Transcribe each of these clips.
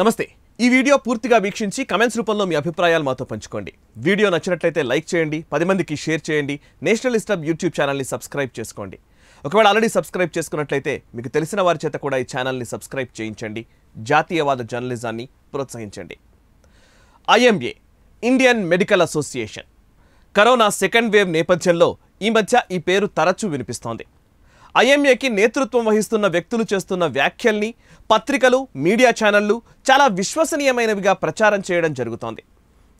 నమస్తే ఈ వీడియో పూర్తిగా వీక్షించి కమెంట్స్ రూపంలో మీ అభిప్రాయాలు మాతో పంచుకోండి వీడియో నచ్చినట్లయితే లైక్ చేయండి పది మందికి షేర్ చేయండి నేషనల్ ఇస్టబ్ యూట్యూబ్ ఛానల్ని సబ్స్క్రైబ్ చేసుకోండి ఒకవేళ ఆల్రెడీ సబ్స్క్రైబ్ చేసుకున్నట్లయితే మీకు తెలిసిన వారి చేత కూడా ఈ ఛానల్ని సబ్స్క్రైబ్ చేయించండి జాతీయవాద జర్నలిజాన్ని ప్రోత్సహించండి IMA Indian medical Association corona second wave నేపథ్యంలో ఈ మధ్య ఈ పేరు తరచూ వినిపిస్తోంది ఐఎంఏకి నేతృత్వం వహిస్తున్న వ్యక్తులు చేస్తున్న వ్యాఖ్యల్ని పత్రికలు మీడియా ఛానళ్లు చాలా విశ్వసనీయమైనవిగా ప్రచారం చేయడం జరుగుతోంది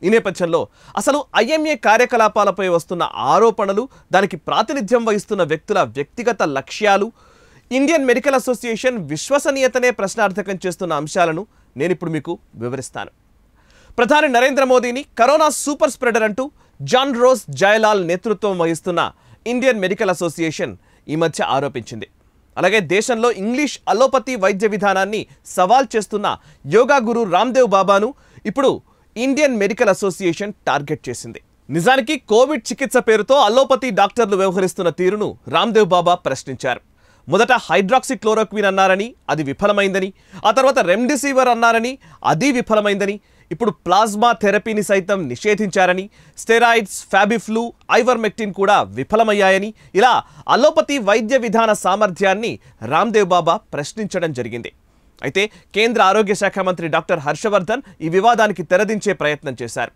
ఈ నేపథ్యంలో అసలు ఐఎంఏ కార్యకలాపాలపై వస్తున్న ఆరోపణలు దానికి ప్రాతినిధ్యం వహిస్తున్న వ్యక్తుల వ్యక్తిగత లక్ష్యాలు ఇండియన్ మెడికల్ అసోసియేషన్ విశ్వసనీయతనే ప్రశ్నార్థకం చేస్తున్న అంశాలను నేను ఇప్పుడు మీకు వివరిస్తాను ప్రధాని నరేంద్ర మోదీని కరోనా సూపర్ స్ప్రెడర్ అంటూ జాన్ రోస్ జయలాల్ నేతృత్వం వహిస్తున్న ఇండియన్ మెడికల్ అసోసియేషన్ ఈ మధ్య ఆరోపించింది అలాగే దేశంలో ఇంగ్లీష్ అలోపతి వైద్య విధానాన్ని సవాల్ చేస్తున్న యోగా గురు రామ్దేవ్ బాబాను ఇప్పుడు ఇండియన్ మెడికల్ అసోసియేషన్ టార్గెట్ చేసింది నిజానికి కోవిడ్ చికిత్స పేరుతో అలోపతి డాక్టర్లు వ్యవహరిస్తున్న తీరును రామ్దేవ్ బాబా ప్రశ్నించారు మొదట హైడ్రాక్సిక్లోరోక్విన్ అన్నారని అది విఫలమైందని ఆ తర్వాత రెమ్డెసివిర్ అన్నారని అది విఫలమైందని ఇప్పుడు ప్లాస్మా థెరపీని సైతం నిషేధించారని స్టెరాయిడ్స్ ఫ్యాబిఫ్లూ ఐవర్మెక్టిన్ కూడా విఫలమయ్యాయని ఇలా అలోపతి వైద్య విధాన సామర్థ్యాన్ని రామ్దేవ్ బాబా ప్రశ్నించడం జరిగింది అయితే కేంద్ర ఆరోగ్య శాఖ మంత్రి డాక్టర్ హర్షవర్ధన్ ఈ వివాదానికి తెరదించే ప్రయత్నం చేశారు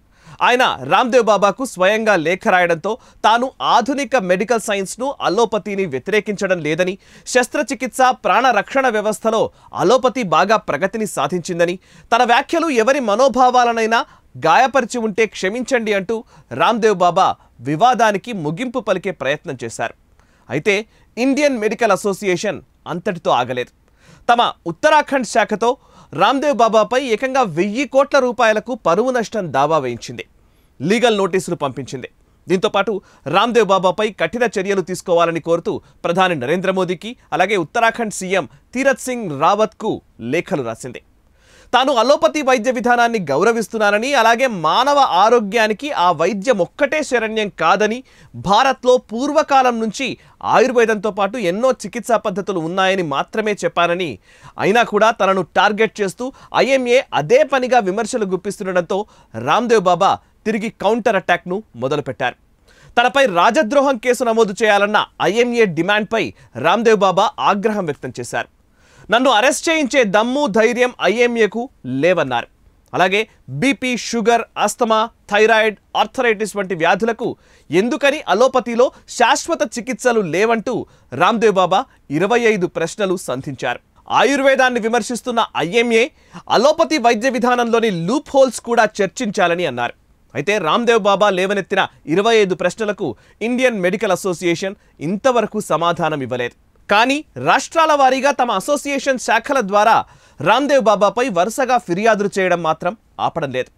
ఆయన రామ్దేవ్ బాబాకు స్వయంగా లేఖ రాయడంతో తాను ఆధునిక మెడికల్ సైన్స్ను అలోపతిని వ్యతిరేకించడం లేదని శస్త్రచికిత్స ప్రాణరక్షణ వ్యవస్థలో అలోపతి బాగా ప్రగతిని సాధించిందని తన వ్యాఖ్యలు ఎవరి మనోభావాలనైనా గాయపరిచి ఉంటే క్షమించండి అంటూ రామ్దేవ్ బాబా వివాదానికి ముగింపు పలికే ప్రయత్నం చేశారు అయితే ఇండియన్ మెడికల్ అసోసియేషన్ అంతటితో ఆగలేదు తమ ఉత్తరాఖండ్ శాఖతో రామ్దేవ్ బాబాపై ఏకంగా వెయ్యి కోట్ల రూపాయలకు పరువు నష్టం దావా వేయించింది లీగల్ నోటీసులు పంపించింది దీంతో పాటు రామ్దేవ్ బాబాపై కఠిన చర్యలు తీసుకోవాలని కోరుతూ ప్రధాని నరేంద్ర మోదీకి అలాగే ఉత్తరాఖండ్ సీఎం తీరత్ సింగ్ రావత్కు లేఖలు రాసింది తాను అలోపతి వైద్య విధానాన్ని గౌరవిస్తున్నానని అలాగే మానవ ఆరోగ్యానికి ఆ వైద్యం ఒక్కటే శరణ్యం కాదని భారత్లో పూర్వకాలం నుంచి ఆయుర్వేదంతో పాటు ఎన్నో చికిత్సా పద్ధతులు ఉన్నాయని మాత్రమే చెప్పానని అయినా కూడా తనను టార్గెట్ చేస్తూ ఐఎంఏ అదే పనిగా విమర్శలు గుప్పిస్తుండటంతో రామ్దేవ్ బాబా తిరిగి కౌంటర్ అటాక్ను మొదలుపెట్టారు తనపై రాజద్రోహం కేసు నమోదు చేయాలన్న ఐఎంఏ డిమాండ్పై రామ్దేవ్ బాబా ఆగ్రహం వ్యక్తం చేశారు నన్ను అరెస్ట్ చేయించే దమ్ము ధైర్యం ఐఎంఏకు లేవన్నారు అలాగే BP sugar asthma thyroid arthritis వంటి వ్యాధులకు ఎందుకని అలోపతిలో శాశ్వత చికిత్సలు లేవంటూ రామ్దేవ్ బాబా ఇరవై ఐదు ప్రశ్నలు సంధించారు ఆయుర్వేదాన్ని విమర్శిస్తున్న ఐఎంఏ అలోపతి వైద్య విధానంలోని లూప్ హోల్స్ కూడా చర్చించాలని అన్నారు అయితే రామ్దేవ్ బాబా లేవనెత్తిన ఇరవై ఐదు ప్రశ్నలకు ఇండియన్ మెడికల్ అసోసియేషన్ ఇంతవరకు సమాధానం ఇవ్వలేదు కానీ రాష్ట్రాల వారీగా తమ అసోసియేషన్ శాఖల ద్వారా రామ్దేవ్ బాబాపై వరుసగా ఫిర్యాదులు చేయడం మాత్రం ఆపడం లేదు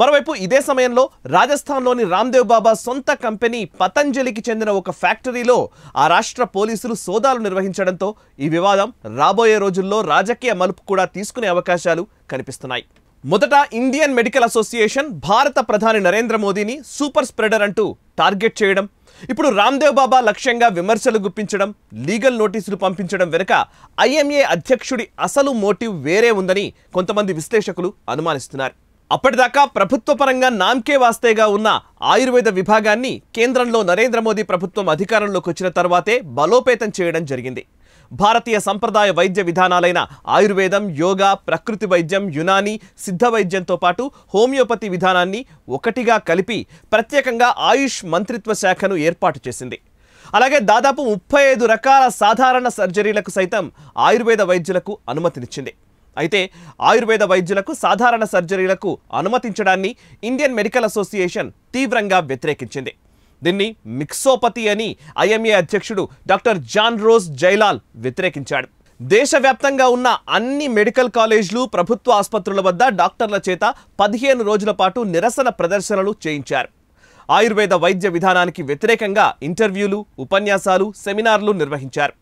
మరోవైపు ఇదే సమయంలో రాజస్థాన్లోని రామ్దేవ్ బాబా సొంత కంపెనీ పతంజలికి చెందిన ఒక ఫ్యాక్టరీలో ఆ రాష్ట్ర పోలీసులు సోదాలు నిర్వహించడంతో ఈ వివాదం రాబోయే రోజుల్లో రాజకీయ మలుపు కూడా తీసుకునే అవకాశాలు కనిపిస్తున్నాయి మొదట ఇండియన్ మెడికల్ అసోసియేషన్ భారత ప్రధాని నరేంద్ర మోదీని సూపర్ స్ప్రెడర్ అంటూ టార్గెట్ చేయడం ఇప్పుడు రామ్దేవ్ బాబా లక్ష్యంగా విమర్శలు గుప్పించడం లీగల్ నోటీసులు పంపించడం వెనుక ఐఎంఏ అధ్యక్షుడి అసలు మోటివ్ వేరే ఉందని కొంతమంది విశ్లేషకులు అనుమానిస్తున్నారు అప్పటిదాకా ప్రభుత్వ పరంగా నామ్కే వాస్తేగా ఉన్న ఆయుర్వేద విభాగాన్ని కేంద్రంలో నరేంద్ర మోదీ ప్రభుత్వం అధికారంలోకి వచ్చిన తర్వాతే బలోపేతం చేయడం జరిగింది భారతీయ సంప్రదాయ వైద్య విధానాలైన ఆయుర్వేదం యోగా ప్రకృతి వైద్యం యునాని సిద్ధ వైద్యంతో పాటు హోమియోపతి విధానాన్ని ఒకటిగా కలిపి ప్రత్యేకంగా ఆయుష్ మంత్రిత్వ శాఖను ఏర్పాటు చేసింది అలాగే దాదాపు ముప్పై ఐదు రకాల సాధారణ సర్జరీలకు సైతం ఆయుర్వేద వైద్యులకు అనుమతినిచ్చింది అయితే ఆయుర్వేద వైద్యులకు సాధారణ సర్జరీలకు అనుమతించడాన్ని ఇండియన్ మెడికల్ అసోసియేషన్ తీవ్రంగా వ్యతిరేకించింది దీన్ని మిక్సోపతి అని ఐఎంఏ అధ్యక్షుడు డాక్టర్ జాన్ రోజ్ జైలాల్ వ్యతిరేకించాడు దేశవ్యాప్తంగా ఉన్న అన్ని మెడికల్ కాలేజీలు ప్రభుత్వ ఆసుపత్రుల వద్ద డాక్టర్ల చేత పదిహేను రోజుల పాటు నిరసన ప్రదర్శనలు చేయించారు ఆయుర్వేద వైద్య విధానానికి వ్యతిరేకంగా ఇంటర్వ్యూలు ఉపన్యాసాలు సెమినార్లు నిర్వహించారు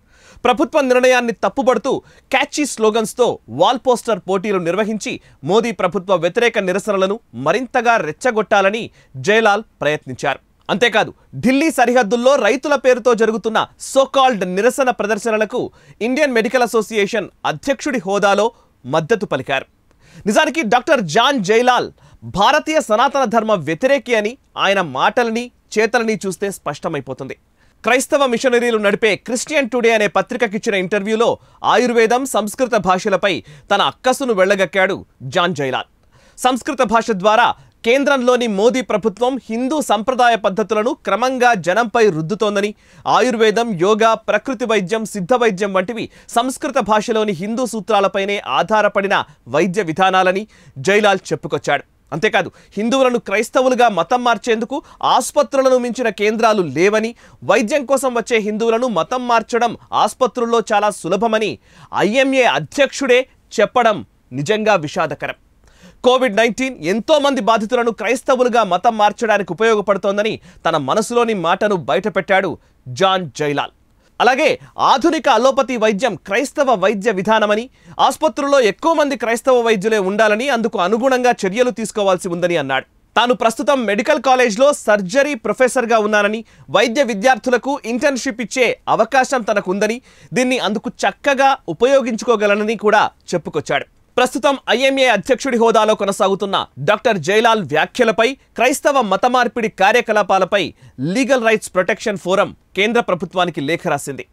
ప్రభుత్వ నిర్ణయాన్ని తప్పుబడుతూ క్యాచీ స్లోగన్స్తో వాల్పోస్టర్ పోటీలు నిర్వహించి మోదీ ప్రభుత్వ వ్యతిరేక నిరసనలను మరింతగా రెచ్చగొట్టాలని జయలాల్ ప్రయత్నించారు అంతేకాదు ఢిల్లీ సరిహద్దుల్లో రైతుల పేరుతో జరుగుతున్న సోకాల్డ్ నిరసన ప్రదర్శనలకు ఇండియన్ మెడికల్ అసోసియేషన్ అధ్యక్షుడి హోదాలో మద్దతు పలికారు నిజానికి డాక్టర్ జాన్ జైలాల్ భారతీయ సనాతన ధర్మ వ్యతిరేకి అని ఆయన మాటలని చేతలని చూస్తే స్పష్టమైపోతుంది క్రైస్తవ మిషనరీలు నడిపే క్రిస్టియన్ టుడే అనే పత్రికకిచ్చిన ఇంటర్వ్యూలో ఆయుర్వేదం సంస్కృత భాషలపై తన అక్కసును వెళ్ళగక్కాడు జాన్ జైలాల్ సంస్కృత భాష ద్వారా కేంద్రంలోని మోదీ ప్రభుత్వం హిందూ సంప్రదాయ పద్ధతులను క్రమంగా జనంపై రుద్దుతోందని ఆయుర్వేదం యోగా ప్రకృతి వైద్యం సిద్ధ వైద్యం వంటివి సంస్కృత భాషలోని హిందూ సూత్రాలపైనే ఆధారపడిన వైద్య విధానాలని జైలాల్ చెప్పుకొచ్చాడు అంతేకాదు హిందువులను క్రైస్తవులుగా మతం మార్చేందుకు ఆసుపత్రులను మించిన కేంద్రాలు లేవని వైద్యం కోసం వచ్చే హిందువులను మతం మార్చడం ఆసుపత్రుల్లో చాలా సులభమని ఐఎంఏ అధ్యక్షుడే చెప్పడం నిజంగా విషాదకరం కోవిడ్ నైన్టీన్ ఎంతో మంది బాధితులను క్రైస్తవులుగా మతం మార్చడానికి ఉపయోగపడుతోందని తన మనసులోని మాటను బయటపెట్టాడు జాన్ జైలాల్ అలాగే ఆధునిక అలోపతి వైద్యం క్రైస్తవ వైద్య విధానమని ఆసుపత్రుల్లో ఎక్కువ మంది క్రైస్తవ వైద్యులే ఉండాలని అందుకు అనుగుణంగా చర్యలు తీసుకోవాల్సి ఉందని అన్నాడు తాను ప్రస్తుతం మెడికల్ కాలేజ్లో సర్జరీ ప్రొఫెసర్గా ఉన్నానని వైద్య విద్యార్థులకు ఇంటర్న్షిప్ ఇచ్చే అవకాశం తనకుందని దీన్ని అందుకు చక్కగా ఉపయోగించుకోగలనని కూడా చెప్పుకొచ్చాడు ప్రస్తుతం ఐఎంఏ అధ్యక్షుడి హోదాలో కొనసాగుతున్న డాక్టర్ జయలాల్ వ్యాఖ్యలపై క్రైస్తవ మత మార్పిడి కార్యకలాపాలపై లీగల్ రైట్స్ ప్రొటెక్షన్ ఫోరం కేంద్ర ప్రభుత్వానికి లేఖ రాసింది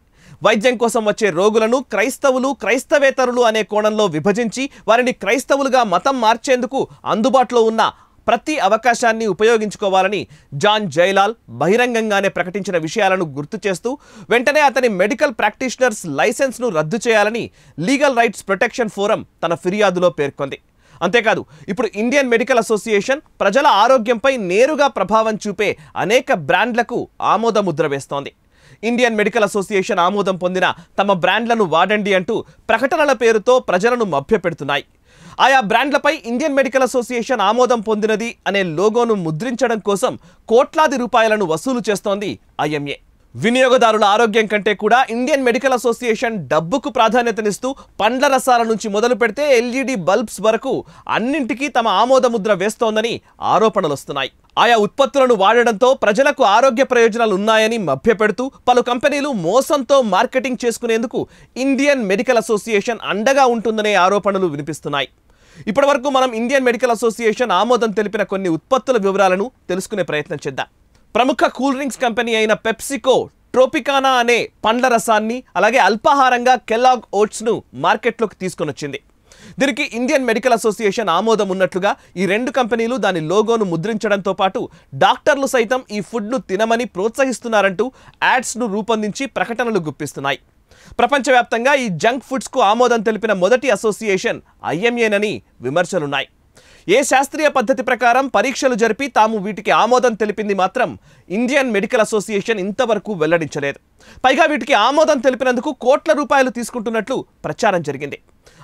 వైద్యం కోసం వచ్చే రోగులను క్రైస్తవులు క్రైస్తవేతరులు అనే కోణంలో విభజించి వారిని క్రైస్తవులుగా మతం మార్చేందుకు అందుబాటులో ఉన్న ప్రతి అవకాశాన్ని ఉపయోగించుకోవాలని జాన్ జైలాల్ బహిరంగంగానే ప్రకటించిన విషయాలను గుర్తు చేస్తూ వెంటనే అతని మెడికల్ ప్రాక్టీషనర్స్ లైసెన్స్ను రద్దు చేయాలని లీగల్ రైట్స్ ప్రొటెక్షన్ ఫోరం తన ఫిర్యాదులో పేర్కొంది అంతేకాదు ఇప్పుడు ఇండియన్ మెడికల్ అసోసియేషన్ ప్రజల ఆరోగ్యంపై నేరుగా ప్రభావం చూపే అనేక బ్రాండ్లకు ఆమోదముద్ర వేస్తోంది ఇండియన్ మెడికల్ అసోసియేషన్ ఆమోదం పొందిన తమ బ్రాండ్లను వాడండి అంటూ ప్రకటనల పేరుతో ప్రజలను మభ్యపెడుతున్నాయి ఆయా బ్రాండ్లపై ఇండియన్ మెడికల్ అసోసియేషన్ ఆమోదం పొందినది అనే లోగోను ముద్రించడం కోసం కోట్లాది రూపాయలను వసూలు చేస్తోంది ఐఎంఏ వినియోగదారుల ఆరోగ్యం కంటే కూడా ఇండియన్ మెడికల్ అసోసియేషన్ డబ్బుకు ప్రాధాన్యతనిస్తూ పండ్ల రసాల నుంచి మొదలు పెడితే ఎల్ఈడి బల్బ్స్ వరకు అన్నింటికీ తమ ఆమోదముద్ర వేస్తోందని ఆరోపణలు వస్తున్నాయి ఆయా ఉత్పత్తులను వాడడంతో ప్రజలకు ఆరోగ్య ప్రయోజనాలు ఉన్నాయని మభ్యపెడుతూ పలు కంపెనీలు మోసంతో మార్కెటింగ్ చేసుకునేందుకు ఇండియన్ మెడికల్ అసోసియేషన్ అండగా ఉంటుందనే ఆరోపణలు వినిపిస్తున్నాయి ఇప్పటి వరకు మనం ఇండియన్ మెడికల్ అసోసియేషన్ ఆమోదం తెలిపిన కొన్ని ఉత్పత్తుల వివరాలను తెలుసుకునే ప్రయత్నం చేద్దాం ప్రముఖ కూల్ డ్రింక్స్ కంపెనీ అయిన పెప్సికో ట్రోపికానా అనే పండ్ల రసాన్ని అలాగే అల్పాహారంగా కెల్లాగ్ ఓట్స్ను మార్కెట్లోకి తీసుకుని వచ్చింది దీనికి ఇండియన్ మెడికల్ అసోసియేషన్ ఆమోదం ఉన్నట్లుగా ఈ రెండు కంపెనీలు దాని లోగోను ముద్రించడంతో పాటు డాక్టర్లు సైతం ఈ ఫుడ్ను తినమని ప్రోత్సహిస్తున్నారంటూ యాడ్స్ను రూపొందించి ప్రకటనలు గుప్పిస్తున్నాయి ప్రపంచవ్యాప్తంగా ఈ జంక్ ఫుడ్స్కు ఆమోదం తెలిపిన మొదటి అసోసియేషన్ ఐఎంఏనని విమర్శలున్నాయి ఏ శాస్త్రీయ పద్ధతి ప్రకారం పరీక్షలు జరిపి తాము వీటికి ఆమోదం తెలిపింది మాత్రం ఇండియన్ మెడికల్ అసోసియేషన్ ఇంతవరకు వెల్లడించలేదు పైగా వీటికి ఆమోదం తెలిపినందుకు కోట్ల రూపాయలు తీసుకుంటున్నట్లు ప్రచారం జరిగింది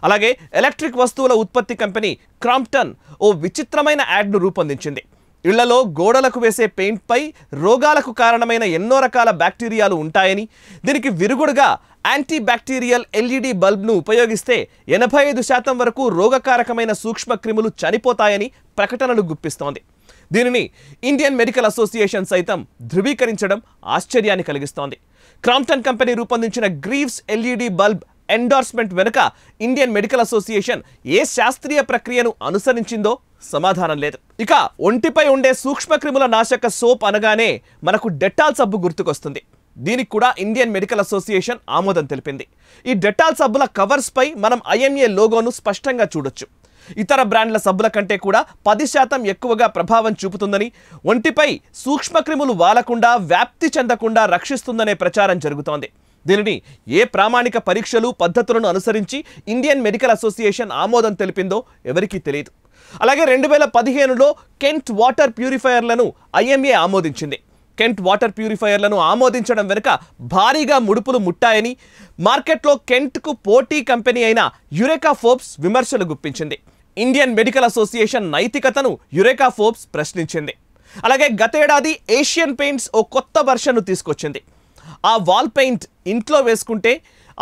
అలాగే ఎలక్ట్రిక్ వస్తువుల ఉత్పత్తి కంపెనీ క్రాంప్టన్ ఓ విచిత్రమైన యాడ్ను రూపొందించింది ఇళ్లలో గోడలకు వేసే పెయింట్పై రోగాలకు కారణమైన ఎన్నో రకాల బ్యాక్టీరియాలు ఉంటాయని దీనికి విరుగుడుగా యాంటీ బ్యాక్టీరియల్ ఎల్ఈడి బల్బ్ను ఉపయోగిస్తే ఎనభై ఐదు శాతం వరకు రోగకారకమైన సూక్ష్మక్రిములు చనిపోతాయని ప్రకటనలు గుప్పిస్తోంది దీనిని ఇండియన్ మెడికల్ అసోసియేషన్ సైతం ధృవీకరించడం ఆశ్చర్యాన్ని కలిగిస్తోంది క్రాంప్టన్ కంపెనీ రూపొందించిన గ్రీవ్స్ ఎల్ఈడి బల్బ్ ఎండార్స్మెంట్ వెనుక ఇండియన్ మెడికల్ అసోసియేషన్ ఏ శాస్త్రీయ ప్రక్రియను అనుసరించిందో సమాధానం లేదు ఇక ఒంటిపై ఉండే సూక్ష్మక్రిముల నాశక సోప్ అనగానే మనకు డెట్టాల్ సబ్బు గుర్తుకొస్తుంది దీనికి కూడా ఇండియన్ మెడికల్ అసోసియేషన్ ఆమోదం తెలిపింది ఈ డెటాల్ సబ్బుల కవర్స్పై మనం ఐఎంఏ లోగోను స్పష్టంగా చూడొచ్చు ఇతర బ్రాండ్ల సబ్బుల కంటే కూడా పది శాతం ఎక్కువగా ప్రభావం చూపుతుందని ఒంటిపై సూక్ష్మక్రిములు వాలకుండా వ్యాప్తి చెందకుండా రక్షిస్తుందనే ప్రచారం జరుగుతోంది దీనిని ఏ ప్రామాణిక పరీక్షలు పద్ధతులను అనుసరించి ఇండియన్ మెడికల్ అసోసియేషన్ ఆమోదం తెలిపిందో ఎవరికీ తెలియదు అలాగే రెండు వేల పదిహేనులో కెంట్ వాటర్ ప్యూరిఫైయర్లను ఐఎంఏ ఆమోదించింది కెంట్ వాటర్ ప్యూరిఫైయర్లను ఆమోదించడం వెనుక భారీగా ముడుపులు ముట్టాయని మార్కెట్లో కెంట్కు పోటీ కంపెనీ అయిన యురేకా ఫోర్బ్స్ విమర్శలు గుప్పించింది ఇండియన్ మెడికల్ అసోసియేషన్ నైతికతను యురేకా ఫోర్బ్స్ ప్రశ్నించింది అలాగే గతేడాది ఏషియన్ పెయింట్స్ ఓ కొత్త వర్షన్ను తీసుకొచ్చింది ఆ వాల్ పెయింట్ ఇంట్లో వేసుకుంటే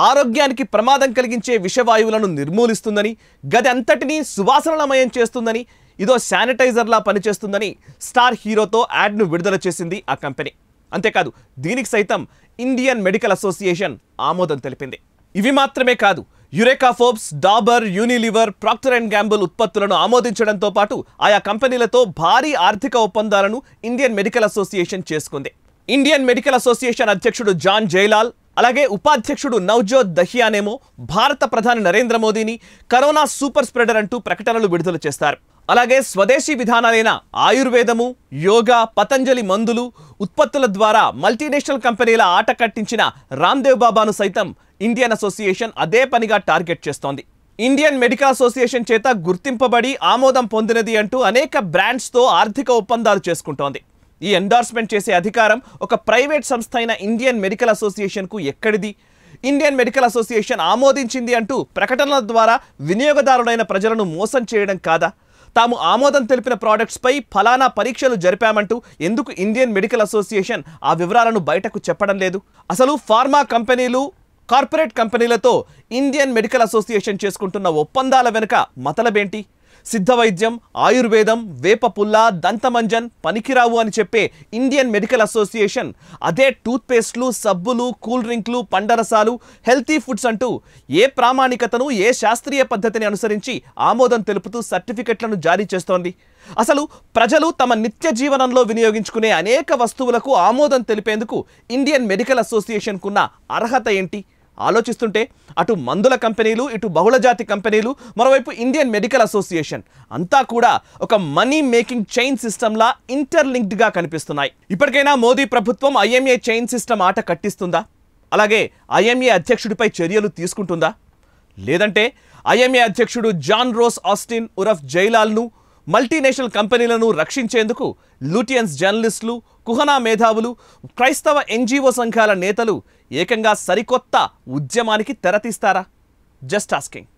ఆరోగ్యానికి ప్రమాదం కలిగించే విషవాయువులను నిర్మూలిస్తుందని గది అంతటినీ సువాసనలమయం చేస్తుందని ఇదో శానిటైజర్లా పనిచేస్తుందని స్టార్ హీరోతో యాడ్ను విడుదల చేసింది ఆ కంపెనీ అంతేకాదు దీనికి సైతం ఇండియన్ మెడికల్ అసోసియేషన్ ఆమోదం తెలిపింది ఇవి మాత్రమే కాదు Eureka Forbes Dabur Unilever Procter and Gamble ఉత్పత్తులను ఆమోదించడంతో పాటు ఆయా కంపెనీలతో భారీ ఆర్థిక ఒప్పందాలను ఇండియన్ మెడికల్ అసోసియేషన్ చేసుకుంది ఇండియన్ మెడికల్ అసోసియేషన్ అధ్యక్షుడు జాన్ జైలాల్ అలాగే ఉపాధ్యక్షుడు నవ్జోత్ దహియానేమో భారత ప్రధాని నరేంద్ర మోదీని కరోనా సూపర్ స్ప్రెడర్ అంటూ ప్రకటనలు విడుదల చేస్తారు అలాగే స్వదేశీ విధానాలైన ఆయుర్వేదము యోగా పతంజలి మందులు ఉత్పత్తుల ద్వారా మల్టీనేషనల్ కంపెనీల ఆట కట్టించిన రామ్దేవ్ బాబాను సైతం ఇండియన్ అసోసియేషన్ అదే పనిగా టార్గెట్ చేస్తోంది ఇండియన్ మెడికల్ అసోసియేషన్ చేత గుర్తింపబడి ఆమోదం పొందినది అంటూ అనేక బ్రాండ్స్తో ఆర్థిక ఒప్పందాలు చేసుకుంటోంది ఈ ఎండార్స్మెంట్ చేసే అధికారం ఒక ప్రైవేట్ సంస్థ అయిన ఇండియన్ మెడికల్ అసోసియేషన్కు ఎక్కడిది ఇండియన్ మెడికల్ అసోసియేషన్ ఆమోదించింది అంటూ ప్రకటనల ద్వారా వినియోగదారులైన ప్రజలను మోసం చేయడం కాదా తాము ఆమోదం తెలిపిన ప్రోడక్ట్స్పై ఫలానా పరీక్షలు జరిపామంటూ ఎందుకు ఇండియన్ మెడికల్ అసోసియేషన్ ఆ వివరాలను బయటకు చెప్పడం లేదు అసలు ఫార్మా కంపెనీలు కార్పొరేట్ కంపెనీలతో ఇండియన్ మెడికల్ అసోసియేషన్ చేసుకుంటున్న ఒప్పందాల వెనుక మతలబేంటి సిద్ధ వైద్యం ఆయుర్వేదం వేప పుల్ల దంతమంజన్ పనికిరావు అని చెప్పే ఇండియన్ మెడికల్ అసోసియేషన్ అదే టూత్పేస్ట్లు సబ్బులు కూల్ డ్రింక్లు పండరసాలు హెల్తీ ఫుడ్స్ అంటూ ఏ ప్రామాణికతను ఏ శాస్త్రీయ పద్ధతిని అనుసరించి ఆమోదం తెలుపుతూ సర్టిఫికెట్లను జారీ చేస్తోంది అసలు ప్రజలు తమ నిత్య జీవనంలో వినియోగించుకునే అనేక వస్తువులకు ఆమోదం తెలిపేందుకు ఇండియన్ మెడికల్ అసోసియేషన్కున్న అర్హత ఏంటి ఆలోచిస్తుంటే అటు మందుల కంపెనీలు ఇటు బహుళజాతి కంపెనీలు మరోవైపు ఇండియన్ మెడికల్ అసోసియేషన్ అంతా కూడా ఒక మనీ మేకింగ్ చైన్ సిస్టమ్లా ఇంటర్లింక్డ్గా కనిపిస్తున్నాయి ఇప్పటికైనా మోదీ ప్రభుత్వం ఐఎంఏ చైన్ సిస్టమ్ ఆట కట్టిస్తుందా అలాగే ఐఎంఏ అధ్యక్షుడిపై చర్యలు తీసుకుంటుందా లేదంటే ఐఎంఏ అధ్యక్షుడు జాన్ రోస్ ఆస్టిన్ ఉరఫ్ జైలాల్ను మల్టీనేషనల్ కంపెనీలను రక్షించేందుకు లూటియన్స్ జర్నలిస్టులు కుహనా మేధావులు క్రైస్తవ ఎన్జీఓ సంఘాల నేతలు ఏకంగా సరికొత్త ఉద్యమానికి తెరతీస్తారా జస్ట్ ఆస్కింగ్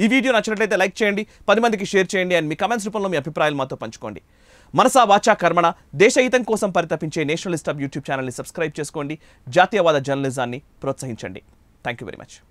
ఈ వీడియో నచ్చినట్లయితే లైక్ చేయండి పది మందికి షేర్ చేయండి అండ్ మీ కమెంట్స్ రూపంలో మీ అభిప్రాయాలు మాతో పంచుకోండి మనసా వాచా కర్మణ దేశహితం కోసం పరితపించే నేషనలిస్ట్ ఆఫ్ యూట్యూబ్ ఛానల్ని సబ్స్క్రైబ్ చేసుకోండి జాతీయవాద జర్నలిజాన్ని ప్రోత్సహించండి థ్యాంక్ వెరీ మచ్